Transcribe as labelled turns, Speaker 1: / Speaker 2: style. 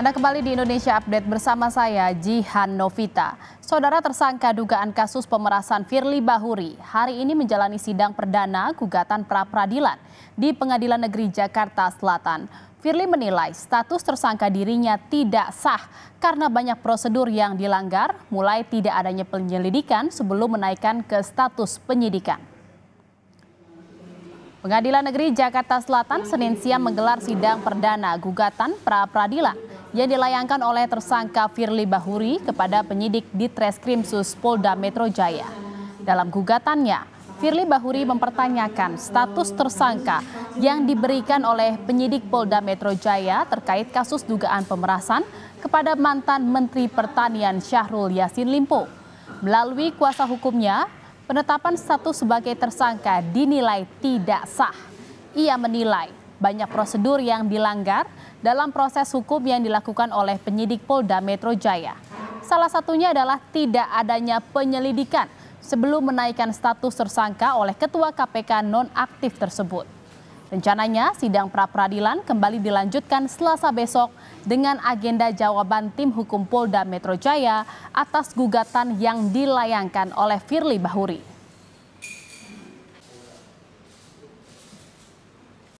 Speaker 1: Anda kembali di Indonesia Update bersama saya, Jihan Novita. Saudara tersangka dugaan kasus pemerasan Firly Bahuri hari ini menjalani sidang perdana gugatan pra-peradilan di Pengadilan Negeri Jakarta Selatan. Firly menilai status tersangka dirinya tidak sah karena banyak prosedur yang dilanggar, mulai tidak adanya penyelidikan sebelum menaikkan ke status penyidikan. Pengadilan Negeri Jakarta Selatan Senin siang menggelar sidang perdana gugatan pra-peradilan yang dilayangkan oleh tersangka Firly Bahuri kepada penyidik di Treskrimsus Polda Metro Jaya. Dalam gugatannya, Firly Bahuri mempertanyakan status tersangka yang diberikan oleh penyidik Polda Metro Jaya terkait kasus dugaan pemerasan kepada mantan Menteri Pertanian Syahrul Yasin Limpo. Melalui kuasa hukumnya, penetapan status sebagai tersangka dinilai tidak sah. Ia menilai banyak prosedur yang dilanggar dalam proses hukum yang dilakukan oleh penyidik Polda Metro Jaya. Salah satunya adalah tidak adanya penyelidikan sebelum menaikkan status tersangka oleh Ketua KPK nonaktif tersebut. Rencananya sidang pra peradilan kembali dilanjutkan Selasa besok dengan agenda jawaban tim hukum Polda Metro Jaya atas gugatan yang dilayangkan oleh Firly Bahuri.